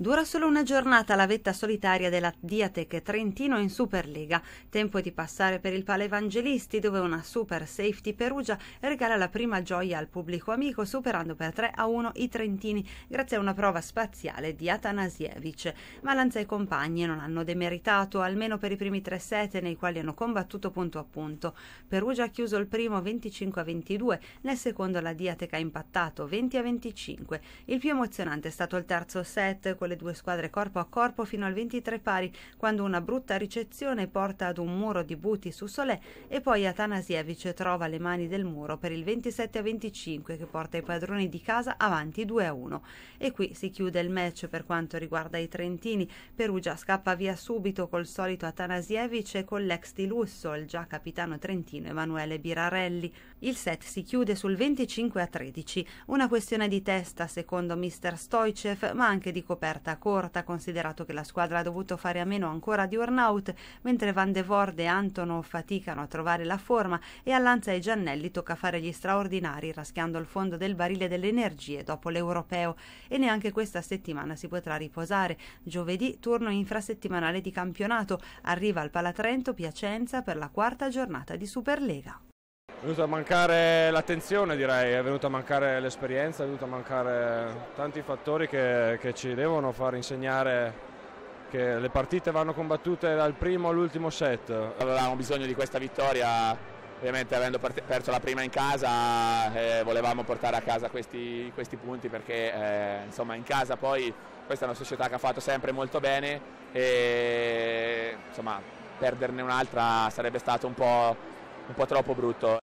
Dura solo una giornata la vetta solitaria della Diatec Trentino in Superliga. Tempo di passare per il Pale Evangelisti, dove una Super Safety Perugia regala la prima gioia al pubblico amico, superando per 3 a 1 i Trentini, grazie a una prova spaziale di Atanasievic. Ma Lanza e compagni non hanno demeritato, almeno per i primi tre set nei quali hanno combattuto punto a punto. Perugia ha chiuso il primo 25 a 22, nel secondo la Diatec ha impattato 20 a 25. Il più emozionante è stato il terzo set, quello con le due squadre corpo a corpo fino al 23 pari, quando una brutta ricezione porta ad un muro di Buti su Solè e poi Atanasievic trova le mani del muro per il 27 a 25 che porta i padroni di casa avanti 2 a 1. E qui si chiude il match per quanto riguarda i trentini. Perugia scappa via subito col solito Atanasievic e con l'ex di lusso, il già capitano trentino Emanuele Birarelli. Il set si chiude sul 25 a 13, una questione di testa secondo Mr. Stoicev, ma anche di coperta coperta corta, considerato che la squadra ha dovuto fare a meno ancora di Urnaut, mentre Van de Vorde e Antono faticano a trovare la forma e a Lanza e Giannelli tocca fare gli straordinari raschiando il fondo del barile delle energie dopo l'europeo e neanche questa settimana si potrà riposare. Giovedì turno infrasettimanale di campionato, arriva al Palatrento Piacenza per la quarta giornata di Superlega. È venuta a mancare l'attenzione direi, è venuta a mancare l'esperienza, è venuta a mancare tanti fattori che, che ci devono far insegnare che le partite vanno combattute dal primo all'ultimo set. Avevamo bisogno di questa vittoria, ovviamente avendo perso la prima in casa eh, volevamo portare a casa questi, questi punti perché eh, insomma in casa poi questa è una società che ha fatto sempre molto bene e insomma perderne un'altra sarebbe stato un po', un po troppo brutto.